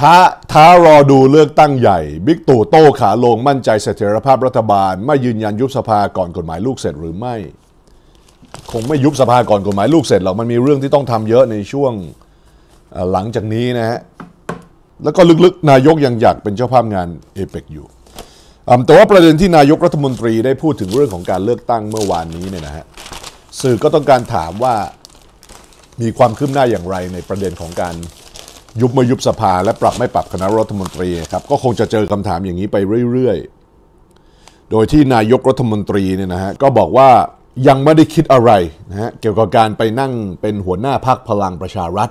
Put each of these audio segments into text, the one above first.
ท้าท้ารอดูเลือกตั้งใหญ่บิ๊กตู่โต้ขาลงมั่นใจเสถียรภาพรัฐบาล ไม่ยืนยันยุบสภาก่อนกฎหมายลูกเสร็จหรือไม่ คงไม่ยุบสภาก่อนกฎหมายลูกเสร็จหรอกมันมีเรื่องที่ต้องทำเยอะในช่วงหลังจากนี้นะฮะแล้วก็ลึกๆนายกยังอยากเป็นเจ้าภาพงานเอเปกอยู่ แต่ว่าประเด็นที่นายกรัฐมนตรีได้พูดถึงเรื่องของการเลือกตั้งเมื่อวานนี้เนี่ยนะฮะสื่อก็ต้องการถามว่ามีความคืบหน้าอย่างไรในประเด็นของการยุบมายุบสภาและปรับไม่ปรับคณะรัฐมนตรีครับก็คงจะเจอคำถามอย่างนี้ไปเรื่อยๆ โดยที่นายกรัฐมนตรีเนี่ยนะฮะก็บอกว่ายังไม่ได้คิดอะไรนะฮะเกี่ยวกับการไปนั่งเป็นหัวหน้าพักพลังประชารัฐ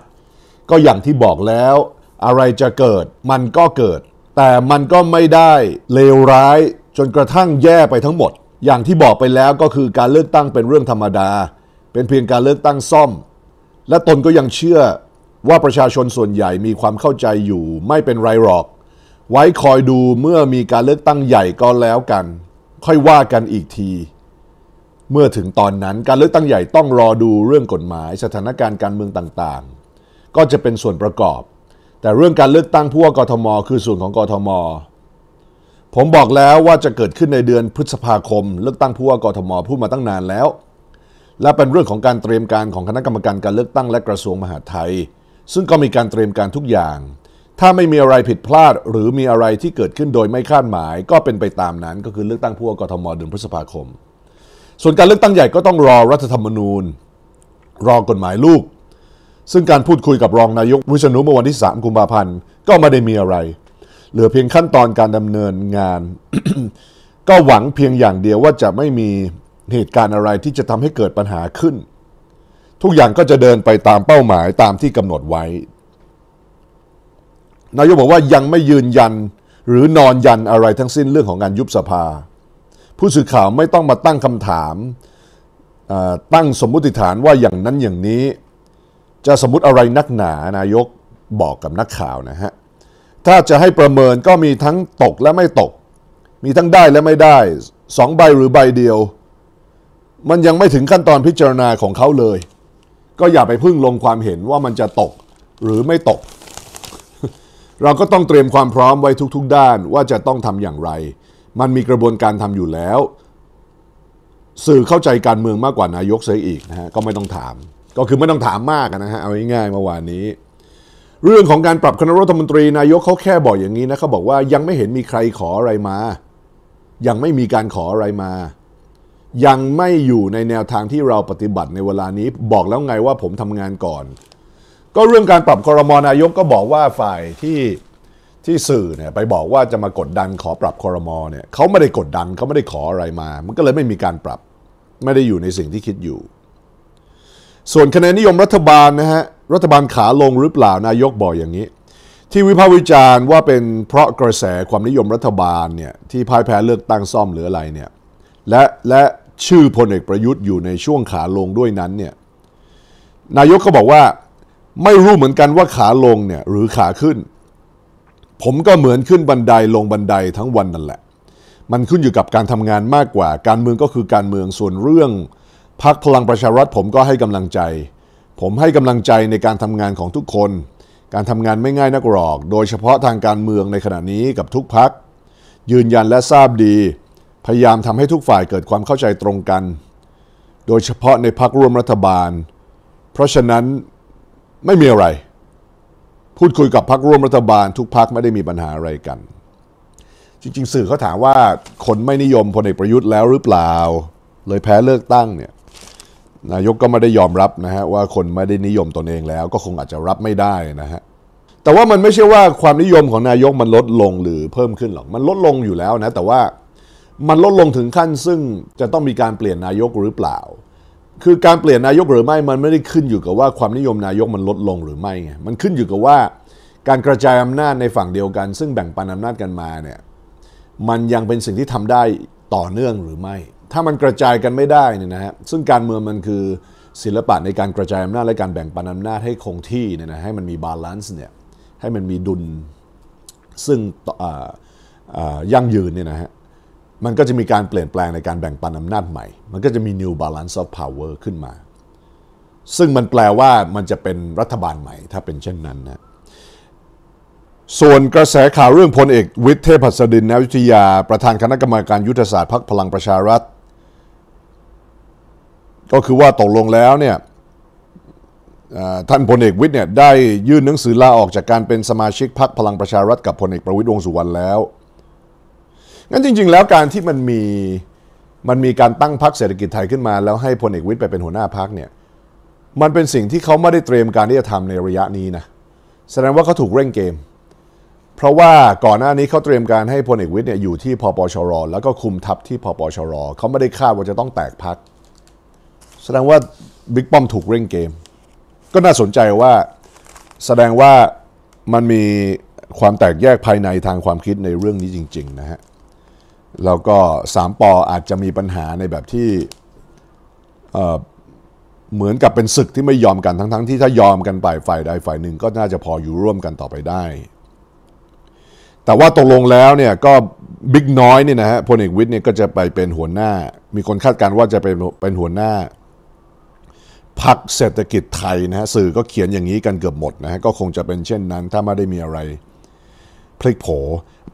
ก็อย่างที่บอกแล้วอะไรจะเกิดมันก็เกิด แต่มันก็ไม่ได้เลวร้ายจนกระทั่งแย่ไปทั้งหมด อย่างที่บอกไปแล้วก็คือการเลือกตั้งเป็นเรื่องธรรมดา เป็นเพียงการเลือกตั้งซ่อม และตนก็ยังเชื่อว่าประชาชนส่วนใหญ่มีความเข้าใจอยู่ ไม่เป็นไรหรอก ไว้คอยดูเมื่อมีการเลือกตั้งใหญ่ก็แล้วกัน ค่อยว่ากันอีกที เมื่อถึงตอนนั้นการเลือกตั้งใหญ่ต้องรอดูเรื่องกฎหมายสถานการณ์การเมืองต่างๆ ก็จะเป็นส่วนประกอบ แต่เรื่องการเลือกตั้งผู้ว่ากทม คือส่วนของกทม ผมบอกแล้วว่าจะเกิดขึ้นในเดือนพฤษภาคมเลือกตั้งผู้ว่ากทมพูดมาตั้งนานแล้ว และเป็นเรื่องของการเตรียมการของคณะกรรมการการเลือกตั้งและกระทรวงมหาดไทยซึ่งก็มีการเตรียมการทุกอย่าง ถ้าไม่มีอะไรผิดพลาดหรือมีอะไรที่เกิดขึ้นโดยไม่คาดหมายก็เป็นไปตามนั้น ก็คือเลือกตั้งผู้ว่ากทมเดือนพฤษภาคม ส่วนการเลือกตั้งใหญ่ก็ต้องรอรัฐธรรมนูญ รอกฎหมายลูก ซึ่งการพูดคุยกับรองนายกวิษณุเมื่อวันที่ 3 กุมภาพันธ์ ก็ไม่ได้มีอะไร เหลือเพียงขั้นตอนการดำเนินงาน ก็หวังเพียงอย่างเดียวว่าจะไม่มีเหตุการณ์อะไรที่จะทำให้เกิดปัญหาขึ้นทุกอย่างก็จะเดินไปตามเป้าหมายตามที่กำหนดไว้ นายกบอกว่ายังไม่ยืนยันหรือนอนยันอะไรทั้งสิ้นเรื่องของการยุบสภา ผู้สื่อข่าวไม่ต้องมาตั้งคำถามตั้งสมมติฐานว่าอย่างนั้นอย่างนี้จะสมมติอะไรนักหนานายกบอกกับนักข่าวนะฮะถ้าจะให้ประเมินก็มีทั้งตกและไม่ตก มีทั้งได้และไม่ได้สองใบหรือใบเดียว มันยังไม่ถึงขั้นตอนพิจารณาของเขาเลยก็อย่าไปพึ่งลงความเห็นว่ามันจะตกหรือไม่ตก เราก็ต้องเตรียมความพร้อมไว้ทุก ๆ ด้าน ว่าจะต้องทำอย่างไร มันมีกระบวนการทำอยู่แล้ว สื่อเข้าใจการเมืองมากกว่านายกเสียอีกนะฮะก็ไม่ต้องถาม ก็คือไม่ต้องถามมากนะฮะเอาง่ายๆเมื่อวานนี้ เรื่องของการปรับคณะรัฐมนตรีนายกเขาแค่บอกอย่างนี้นะเขาบอกว่ายังไม่เห็นมีใครขออะไรมา ยังไม่มีการขออะไรมายังไม่อยู่ในแนวทางที่เราปฏิบัติในเวลานี้บอกแล้วไงว่าผมทำงานก่อน ก็เรื่องการปรับคอรมอนายกก็บอกว่าฝ่ายที่ที่สื่อเนี่ยไปบอกว่าจะมากดดันขอปรับคอรมอเนี่ยเขาไม่ได้กดดันเขาไม่ได้ขออะไรมา มันก็เลยไม่มีการปรับไม่ได้อยู่ในสิ่งที่คิดอยู่ ส่วนคะแนนนิยมรัฐบาลนะฮะรัฐบาลขาลงหรือเปล่านายกบอกอย่างนี้ ที่วิพากษ์วิจารณ์ว่าเป็นเพราะกระแสความนิยมรัฐบาลเนี่ยที่พ่ายแพ้เลือกตั้งซ่อมหรืออะไรเนี่ยและและชื่อพลเอกประยุทธ์อยู่ในช่วงขาลงด้วยนั้นเนี่ยนายกก็บอกว่า ไม่รู้เหมือนกันว่าขาลงเนี่ยหรือขาขึ้น ผมก็เหมือนขึ้นบันไดลงบันไดทั้งวันนั่นแหละ มันขึ้นอยู่กับการทำงานมากกว่า การเมืองก็คือการเมืองส่วนเรื่องพักพลังประชารัฐผมก็ให้กำลังใจ ผมให้กำลังใจในการทำงานของทุกคน การทำงานไม่ง่ายนักหรอก โดยเฉพาะทางการเมืองในขณะนี้กับทุกพักยืนยันและทราบดีพยายามทำให้ทุกฝ่ายเกิดความเข้าใจตรงกัน โดยเฉพาะในพักร่วมรัฐบาล เพราะฉะนั้นไม่มีอะไร พูดคุยกับพักร่วมรัฐบาล ทุกพักไม่ได้มีปัญหาอะไรกัน จริงๆ สื่อเขาถามว่าคนไม่นิยมพลเอกประยุทธ์แล้วหรือเปล่า เลยแพ้เลือกตั้งเนี่ย นายกก็ไม่ได้ยอมรับนะฮะว่าคนไม่ได้นิยมตนเองแล้ว ก็คงอาจจะรับไม่ได้นะฮะ แต่ว่ามันไม่ใช่ว่าความนิยมของนายกมันลดลงหรือเพิ่มขึ้นหรอก มันลดลงอยู่แล้วนะ แต่ว่ามันลดลงถึงขั้น ซึ่งจะต้องมีการเปลี่ยนนายกหรือเปล่า คือการเปลี่ยนนายกหรือไม่ มันไม่ได้ขึ้นอยู่กับว่าความนิยมนายกมันลดลงหรือไม่ไง มันขึ้นอยู่กับว่าการกระจายอำนาจในฝั่งเดียวกัน ซึ่งแบ่งปันอำนาจกันมาเนี่ย มันยังเป็นสิ่งที่ทำได้ต่อเนื่องหรือไม่ ถ้ามันกระจายกันไม่ได้เนี่ยนะฮะ ซึ่งการเมืองมันคือศิลปะในการกระจายอำนาจและการแบ่งปันอำนาจให้คงที่เนี่ยนะ ให้มันมีบาลานซ์เนี่ย ให้มันมีดุลซึ่งยั่งยืนเนี่ยนะฮะมันก็จะมีการเปลี่ยนแปลงในการแบ่งปันอำนาจใหม่ มันก็จะมี new balance of power ขึ้นมา ซึ่งมันแปลว่ามันจะเป็นรัฐบาลใหม่ ถ้าเป็นเช่นนั้นนะส่วนกระแสข่าวเรื่องพลเอกวิทย์เทพศดินนวิทยา ประธานคณะกรรมการยุทธศาสตร์พรรคพลังประชารัฐ ก็คือว่าตกลงแล้วเนี่ยท่านพลเอกวิทย์เนี่ยได้ยื่นหนังสือลาออกจากการเป็นสมาชิกพรรคพลังประชารัฐกับพลเอกประวิตรวงสุวรรณแล้วงั้นจริงๆแล้วการที่มันมีมันมีการตั้งพรรคเศรษฐกิจไทยขึ้นมา แล้วให้พลเอกวิทย์ไปเป็นหัวหน้าพรรคเนี่ยมันเป็นสิ่งที่เขาไม่ได้เตรียมการที่จะทำในระยะนี้นะแสดงว่าเขาถูกเร่งเกม เพราะว่าก่อนหน้านี้เขาเตรียมการให้พลเอกวิทย์เนี่ยอยู่ที่พปชรแล้วก็คุมทัพที่พปชรเขาไม่ได้คาดว่าจะต้องแตกพักแสดงว่าบิ๊กป้อมถูกเร่งเกมก็น่าสนใจว่าแสดงว่ามันมีความแตกแยกภายในทางความคิดในเรื่องนี้จริงๆนะฮะแล้วก็สามปออาจจะมีปัญหาในแบบที่เหมือนกับเป็นศึกที่ไม่ยอมกันทั้งๆทที่ถ้ายอมกันไปฝ่ายใดฝ่ายหนึ่งก็น่าจะพออยู่ร่วมกันต่อไปได้ แต่ว่าตกลงแล้วเนี่ย ก็บิ๊กน้อยนี่นะฮะพลเอกวิทย์เนี่ยก็จะไปเป็นหัวหน้า มีคนคาดการณ์ว่าจะเป็นเป็นหัวหน้า พักเศรษฐกิจไทยนะฮะสื่อก็เขียนอย่างนี้กันเกือบหมดนะฮะก็คงจะเป็นเช่นนั้นถ้าไม่ได้มีอะไรพลิกโผ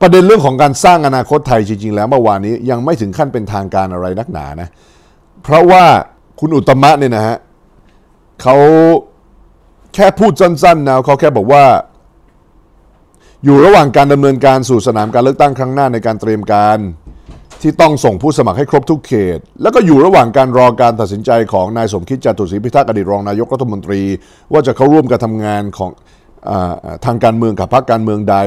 ประเด็นเรื่องของการสร้างอนาคตไทยจริง ๆ แล้วเมื่อวานนี้ยังไม่ถึงขั้นเป็นทางการอะไรนักหนานะเพราะว่าคุณอุตมะเนี่ยนะฮะเขาแค่พูดสั้นๆนะเขาแค่บอกว่าอยู่ระหว่างการดำเนินการสู่สนามการเลือกตั้งครั้งหน้าในการเตรียมการที่ต้องส่งผู้สมัครให้ครบทุกเขต แล้วก็อยู่ระหว่างการรอการตัดสินใจของนายสมคิดจตุศรีพิทักษ์อดีตรองนายกรัฐมนตรี ว่าจะเข้าร่วมการทำงานของอทางการเมืองกับพรรคการเมืองใด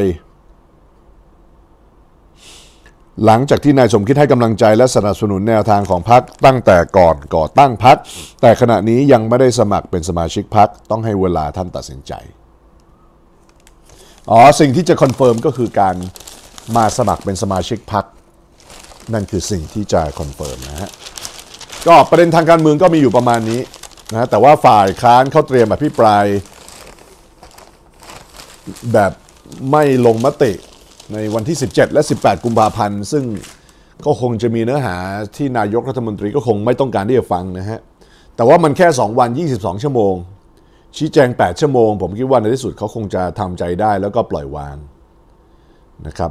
หลังจากที่นายสมคิดให้กำลังใจและสนับสนุนแนวทางของพรรคตั้งแต่ก่อนก่อตั้งพรรคแต่ขณะนี้ยังไม่ได้สมัครเป็นสมาชิกพรรคต้องให้เวลาท่านตัดสินใจอ๋อสิ่งที่จะคอนเฟิร์มก็คือการมาสมัครเป็นสมาชิกพรรคนั่นคือสิ่งที่จะคอนเฟิร์มนะฮะก็ประเด็นทางการเมืองก็มีอยู่ประมาณนี้นะแต่ว่าฝ่ายค้านเขาเตรียมอภิปราย แบบไม่ลงมติในวันที่ 17 และ 18 กุมภาพันธ์ ซึ่งก็คงจะมีเนื้อหาที่นายกรัฐมนตรีก็คงไม่ต้องการที่จะฟังนะฮะ แต่ว่ามันแค่ 2 วัน 22 ชั่วโมง ชี้แจง 8 ชั่วโมง ผมคิดว่าในที่สุดเขาคงจะทำใจได้แล้วก็ปล่อยวางนะครับ